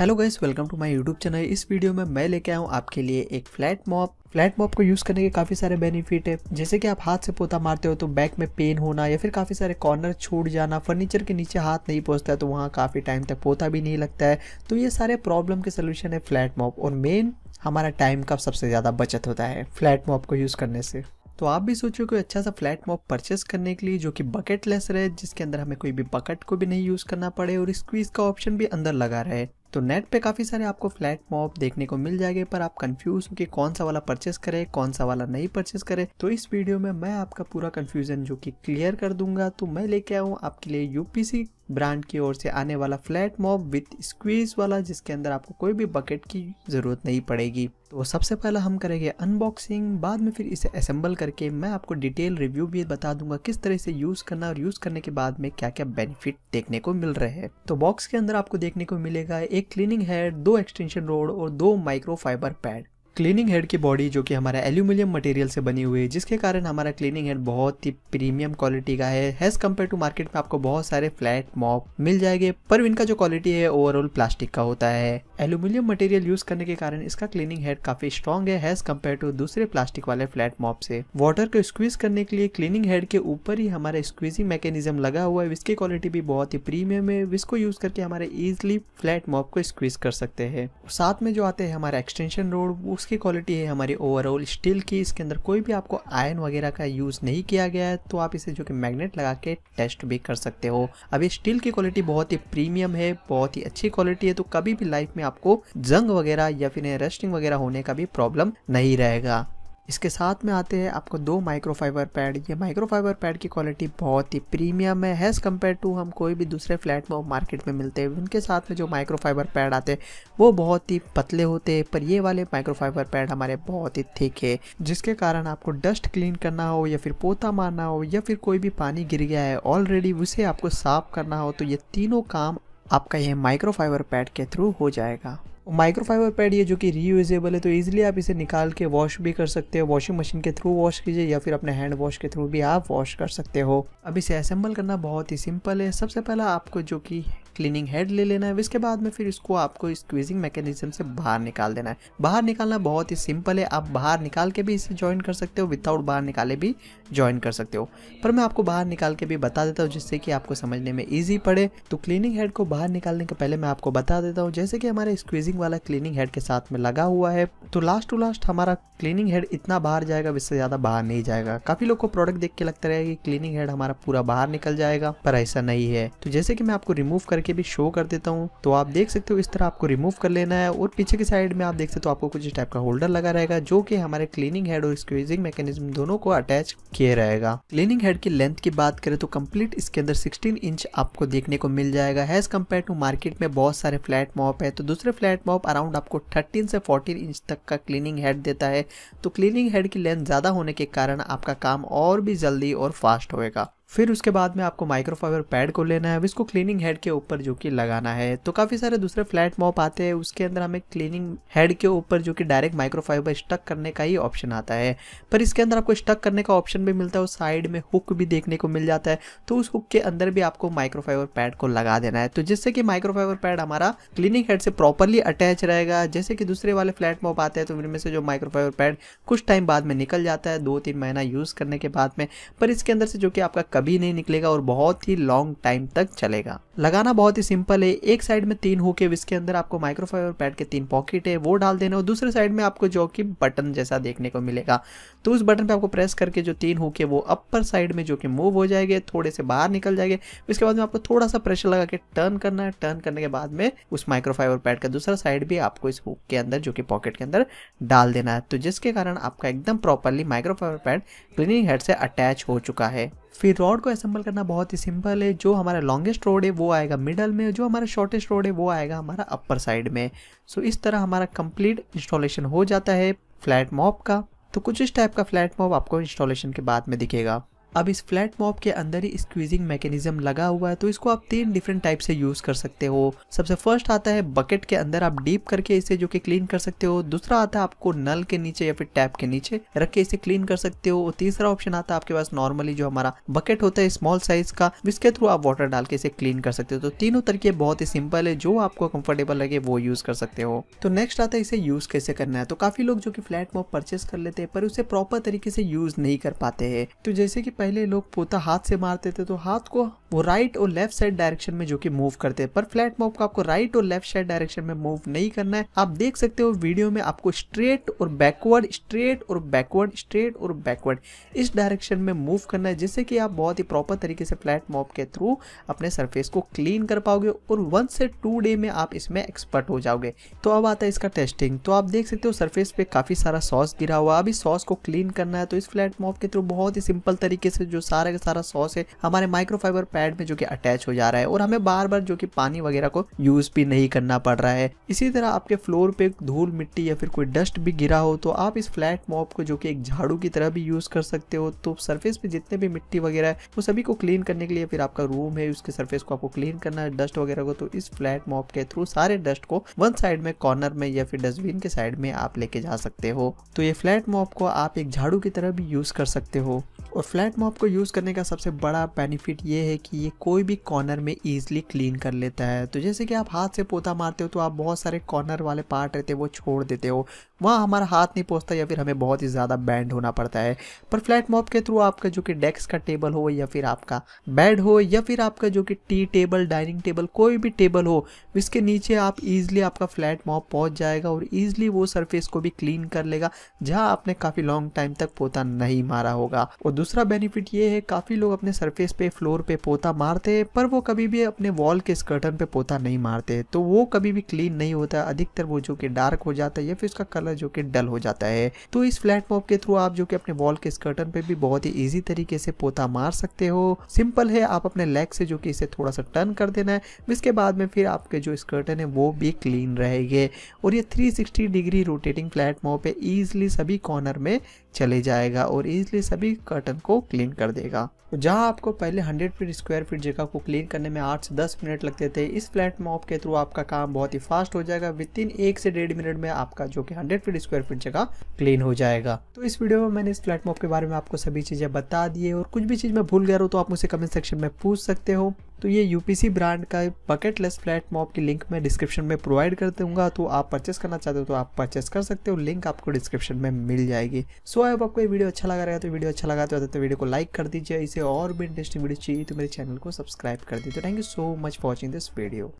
hello guys welcome to my YouTube channel इस video में मैं लेके आया हूँ आपके लिए एक फ्लैट मॉप फ्लैट मॉप को यूज़ करने के काफ़ी सारे बेनिफिट है जैसे कि आप हाथ से पोता मारते हो तो बैक में पेन होना या फिर काफ़ी सारे कॉर्नर छूट जाना फर्नीचर के नीचे हाथ नहीं पहुंचता है तो वहाँ काफ़ी टाइम तक पोता भी नहीं लगता है तो ये सारे प्रॉब्लम के सोल्यूशन है फ्लैट मॉप और मेन हमारा टाइम का सबसे ज़्यादा बचत होता है फ्लैट मॉप को यूज़ करने से तो आप भी सोचो कोई अच्छा सा फ्लैट मॉप परचेस करने के लिए जो कि बकेट लेस रहे जिसके अंदर हमें कोई भी बकेट को भी नहीं यूज़ करना पड़े और स्क्वीज़ का ऑप्शन भी अंदर लगा रहे तो नेट पे काफ़ी सारे आपको फ्लैट मॉप देखने को मिल जाएंगे पर आप कंफ्यूज हो कि कौन सा वाला परचेस करें कौन सा वाला नहीं परचेस करें तो इस वीडियो में मैं आपका पूरा कंफ्यूजन जो कि क्लियर कर दूंगा तो मैं लेके आया हूँ आपके लिए यूपीसी ब्रांड की ओर से आने वाला फ्लैट मॉब विथ स्क्वीज वाला जिसके अंदर आपको कोई भी बकेट की ज़रूरत नहीं पड़ेगी तो सबसे पहला हम करेंगे अनबॉक्सिंग बाद में फिर इसे असेंबल करके मैं आपको डिटेल रिव्यू भी बता दूंगा किस तरह से यूज़ करना और यूज़ करने के बाद में क्या क्या बेनिफिट देखने को मिल रहे हैं तो बॉक्स के अंदर आपको देखने को मिलेगा एक क्लीनिंग हेड दो एक्सटेंशन रोड और दो micro fibre pad cleaning head की बॉडी जो कि हमारा एल्यूमिनियम मटेरियल से बनी हुई है जिसके कारण हमारा क्लीनिंग हेड बहुत ही प्रीमियम क्वालिटी का है हैज़ कम्पेयर टू मार्केट में आपको बहुत सारे फ्लैट मॉप मिल जाएंगे पर इनका जो क्वालिटी है ओवरऑल प्लास्टिक का होता है एल्यूमिनियम मटेरियल यूज करने के कारण इसका क्लीनिंग हेड काफी स्ट्रॉन्ग है एज कम्पेयर टू दूसरे प्लास्टिक वाले फ्लैट मॉप से वाटर को स्क्वीज करने के लिए क्लीनिंग हेड के ऊपर ही हमारा स्क्वीजिंग मैकेनिज्म लगा हुआ है इसकी क्वालिटी भी बहुत ही प्रीमियम है इसको यूज करके हमारे इजिली फ्लैट मॉप को स्क्वीज कर सकते हैं साथ में जो आते हैं हमारा एक्सटेंशन रोड उसकी क्वालिटी है हमारी ओवरऑल स्टील की इसके अंदर कोई भी आपको आयन वगैरह का यूज नहीं किया गया है तो आप इसे जो कि मैग्नेट लगा के टेस्ट भी कर सकते हो अभी स्टील की क्वालिटी बहुत ही प्रीमियम है बहुत ही अच्छी क्वालिटी है तो कभी भी लाइफ में आपको जंग वगैरह या फिर रेस्टिंग वगैरह होने का भी प्रॉब्लम नहीं रहेगा इसके साथ में आते हैं आपको दो माइक्रोफाइबर पैड ये माइक्रोफाइबर पैड की क्वालिटी बहुत ही प्रीमियम है हैज़ कम्पेयर टू हम कोई भी दूसरे फ्लैट में मार्केट में मिलते हैं उनके साथ में जो माइक्रोफाइबर पैड आते हैं वो बहुत ही पतले होते हैं पर ये वाले माइक्रोफाइबर पैड हमारे बहुत ही थिक है जिसके कारण आपको डस्ट क्लीन करना हो या फिर पोता मारना हो या फिर कोई भी पानी गिर गया है ऑलरेडी उसे आपको साफ करना हो तो ये तीनों काम आपका यह माइक्रोफाइबर पैड के थ्रू हो जाएगा माइक्रोफाइबर पैड ये जो कि रीयूजेबल है तो इजीली आप इसे निकाल के वॉश भी कर सकते हो वॉशिंग मशीन के थ्रू वॉश कीजिए या फिर अपने हैंड वॉश के थ्रू भी आप वॉश कर सकते हो अब इसे असेंबल करना बहुत ही सिंपल है सबसे पहला आपको जो कि क्लीनिंग हेड ले लेना है इसके बाद में फिर इसको आपको स्क्वीजिंग मैकेनिज्म से बाहर निकाल देना है बाहर निकालना बहुत ही सिंपल है आप बाहर निकाल के भी इसे ज्वाइन कर सकते हो विदाउट बाहर निकाले भी ज्वाइन कर सकते हो पर मैं आपको बाहर निकाल के भी बता देता हूँ जिससे कि आपको समझने में ईजी पड़े तो क्लीनिंग हेड को बाहर निकालने के पहले मैं आपको बता देता हूँ जैसे कि हमारे स्क्वीजिंग वाला क्लीनिंग हेड के साथ में लगा हुआ है तो लास्ट टू लास्ट हमारा क्लीनिंग हेड इतना बाहर जाएगा इससे ज़्यादा बाहर नहीं जाएगा काफ़ी लोग को प्रोडक्ट देख के लगता रहेगा कि क्लीनिंग हेड हमारा पूरा बाहर निकल जाएगा पर ऐसा नहीं है तो जैसे कि मैं आपको रिमूव कर करके भी शो कर देता हूँ तो आप देख सकते हो इस तरह आपको रिमूव कर लेना है और पीछे की साइड में आप देख सकते हो आपको कुछ इस टाइप का होल्डर लगा रहेगा जो कि हमारे क्लीनिंग हेड और स्क्वीजिंग मैकेनिज्म दोनों को अटैच किया रहेगा क्लीनिंग हेड की लेंथ की बात करें तो कम्प्लीट इसके अंदर सिक्सटीन इंच आपको देखने को मिल जाएगा हैज कम्पेयर टू मार्केट में बहुत सारे फ्लैट मॉप है तो दूसरे फ्लैट मॉप अराउंड आपको थर्टीन से फोर्टीन इंच तक का क्लीनिंग हेड देता है तो क्लीनिंग हेड की लेंथ ज़्यादा होने के कारण आपका काम और भी जल्दी और फास्ट होएगा फिर उसके बाद में आपको माइक्रोफाइबर पैड को लेना है इसको क्लीनिंग हेड के ऊपर जो कि लगाना है तो काफ़ी सारे दूसरे फ्लैट मॉप आते हैं उसके अंदर हमें क्लीनिंग हेड के ऊपर जो कि डायरेक्ट माइक्रोफाइबर स्टक करने का ही ऑप्शन आता है पर इसके अंदर आपको स्टक करने का ऑप्शन भी मिलता है और साइड में हुक भी देखने को मिल जाता है तो उस हुक के अंदर भी आपको माइक्रोफाइबर पैड को लगा देना है तो जिससे कि माइक्रोफाइबर पैड हमारा क्लीनिंग हेड से प्रॉपरली अटैच रहेगा जैसे कि दूसरे वाले फ्लैट मॉप आते हैं तो उनमें से जो माइक्रोफाइबर पैड कुछ टाइम बाद में निकल जाता है दो तीन महीना यूज़ करने के बाद में पर इसके अंदर से जो कि आपका कभी नहीं निकलेगा और बहुत ही लॉन्ग टाइम तक चलेगा लगाना बहुत ही सिंपल है एक साइड में तीन हुक है इसके अंदर आपको माइक्रोफाइबर पैड के तीन पॉकेट है वो डाल देना और दूसरे साइड में आपको जो कि बटन जैसा देखने को मिलेगा तो उस बटन पर आपको प्रेस करके जो तीन हुक है वो अपर साइड में जो कि मूव हो जाएंगे थोड़े से बाहर निकल जाएंगे उसके बाद में आपको थोड़ा सा प्रेशर लगा के टर्न करना है टर्न करने के बाद में उस माइक्रोफाइबर पैड का दूसरा साइड भी आपको इस हुक के अंदर जो कि पॉकेट के अंदर डाल देना है तो जिसके कारण आपका एकदम properly microfibre pad cleaning head से अटैच हो चुका है फिर रॉड को असेंबल करना बहुत ही सिंपल है जो हमारा लॉन्गेस्ट रोड है वो आएगा मिडल में जो हमारा शॉर्टेस्ट रोड है वो आएगा हमारा अपर साइड में सो so, इस तरह हमारा कंप्लीट इंस्टॉलेशन हो जाता है फ्लैट मॉप का तो कुछ इस टाइप का फ्लैट मॉप आपको इंस्टॉलेशन के बाद में दिखेगा अब इस फ्लैट मॉप के अंदर ही स्क्वीजिंग मैकेनिज्म लगा हुआ है तो इसको आप तीन डिफरेंट टाइप से यूज कर सकते हो सबसे फर्स्ट आता है बकेट के अंदर आप डीप करके इसे जो कि क्लीन कर सकते हो दूसरा आता है आपको नल के नीचे या फिर टैप के नीचे रख के इसे क्लीन कर सकते हो और तीसरा ऑप्शन आता है आपके पास नॉर्मली जो हमारा बकेट होता है स्मॉल साइज का जिसके थ्रू आप वाटर डाल के इसे क्लीन कर सकते हो तो तीनों तरीके बहुत ही सिंपल है जो आपको कंफर्टेबल लगे वो यूज कर सकते हो तो नेक्स्ट आता है इसे यूज कैसे करना है तो काफी लोग जो की फ्लैट मॉप परचेस कर लेते हैं पर उसे प्रॉपर तरीके से यूज नहीं कर पाते हैं तो जैसे की पहले लोग पोता हाथ से मारते थे तो हाथ को वो राइट और लेफ्ट साइड डायरेक्शन में जो कि मूव करते हैं पर फ्लैट मॉप का आपको राइट और लेफ्ट साइड डायरेक्शन में मूव नहीं करना है आप देख सकते हो वीडियो में आपको स्ट्रेट और बैकवर्ड स्ट्रेट और बैकवर्ड स्ट्रेट और बैकवर्ड इस डायरेक्शन में मूव करना है जिससे कि आप बहुत ही प्रॉपर तरीके से फ्लैट मॉप के थ्रू अपने सरफेस को क्लीन कर पाओगे और वन से टू डे में आप इसमें एक्सपर्ट हो जाओगे तो अब आता है इसका टेस्टिंग तो आप देख सकते हो सर्फेस पे काफ़ी सारा सॉस गिरा हुआ अभी सॉस को क्लीन करना है तो इस फ्लैट मॉप के थ्रू बहुत ही सिंपल तरीके से जो सारा का सारा सॉस है हमारे माइक्रोफाइबर पैड में जो कि अटैच हो जा रहा है और हमें बार बार जो कि पानी वगैरह को यूज़ भी नहीं करना पड़ रहा है इसी तरह आपके फ्लोर पे धूल मिट्टी या फिर कोई डस्ट भी गिरा हो तो आप इस फ्लैट मॉप को जो कि एक झाड़ू की तरह भी यूज़ कर सकते हो तो सर्फेस पे जितने भी मिट्टी वगैरह है वो सभी को क्लीन करने के लिए फिर आपका रूम है उसके सर्फेस को आपको क्लीन करना है डस्ट वगैरह को तो इस फ्लैट मॉप के थ्रू सारे डस्ट को वन साइड में कॉर्नर में या फिर डस्टबिन के साइड में आप लेके जा सकते हो तो ये फ्लैट मॉप को आप एक झाड़ू की तरह भी यूज़ कर सकते हो और फ्लैट मॉप को यूज़ करने का सबसे बड़ा बेनिफिट ये है कि ये कोई भी कॉर्नर में ईजिली क्लीन कर लेता है तो जैसे कि आप हाथ से पोता मारते हो तो आप बहुत सारे कॉर्नर वाले पार्ट रहते हैं वो छोड़ देते हो वहाँ हमारा हाथ नहीं पहुँचता या फिर हमें बहुत ही ज़्यादा बैंड होना पड़ता है पर फ्लैट मॉप के थ्रू आपका जो कि डेस्क का टेबल हो या फिर आपका बेड हो या फिर आपका जो कि टी टेबल डाइनिंग टेबल कोई भी टेबल हो इसके नीचे आप ईजिली आपका फ्लैट मॉप पहुँच जाएगा और ईजिली वो सरफेस को भी क्लीन कर लेगा जहाँ आपने काफ़ी लॉन्ग टाइम तक पोता नहीं मारा होगा और दूसरा बेनिफिट ये है काफ़ी लोग अपने सरफेस पे फ्लोर पे पोता मारते हैं पर वो कभी भी अपने वॉल के स्कर्टन पे पोता नहीं मारते तो वो कभी भी क्लीन नहीं होता अधिकतर वो जो कि डार्क हो जाता है या फिर उसका कलर जो कि डल हो जाता है तो इस फ्लैट मॉप के थ्रू आप जो कि अपने वॉल के स्कर्टन पे भी बहुत ही ईजी तरीके से पोता मार सकते हो सिंपल है आप अपने लेग से जो कि इसे थोड़ा सा टर्न कर देना है इसके बाद में फिर आपके जो स्कर्टन है वो भी क्लीन रहेगी और ये three degree rotating flat mop है ईजिली सभी कॉर्नर में चले जाएगा और इजिली सभी कर्टन को क्लीन कर देगा जहां आपको पहले 100 फीट स्क्वायर फीट जगह को क्लीन करने में 8 से 10 मिनट लगते थे इस फ्लैट मॉप के थ्रू आपका काम बहुत ही फास्ट हो जाएगा विद इन एक से डेढ़ मिनट में आपका जो कि 100 फीट स्क्वायर फीट जगह क्लीन हो जाएगा तो इस वीडियो में मैंने इस फ्लैट मॉप के बारे में आपको सभी चीजें बता दी है और कुछ भी चीज में भूल गया हूँ तो आप मुझे कमेंट सेक्शन में पूछ सकते हो तो ये यूपीसी ब्रांड का बकेट लेस फ्लैट मॉप की लिंक मैं डिस्क्रिप्शन में प्रोवाइड कर दूंगा तो आप परचेस करना चाहते हो तो आप परचेस कर सकते हो लिंक आपको डिस्क्रिप्शन में मिल जाएगी सो so, अब आपको ये वीडियो अच्छा लगा रहेगा तो वीडियो अच्छा लगा तो, तो वीडियो को लाइक कर दीजिए इसे और भी इंटरेस्टिंग वीडियो चाहिए तो मेरे चैनल को सब्सक्राइब कर दीजिए thank you so much for watching this video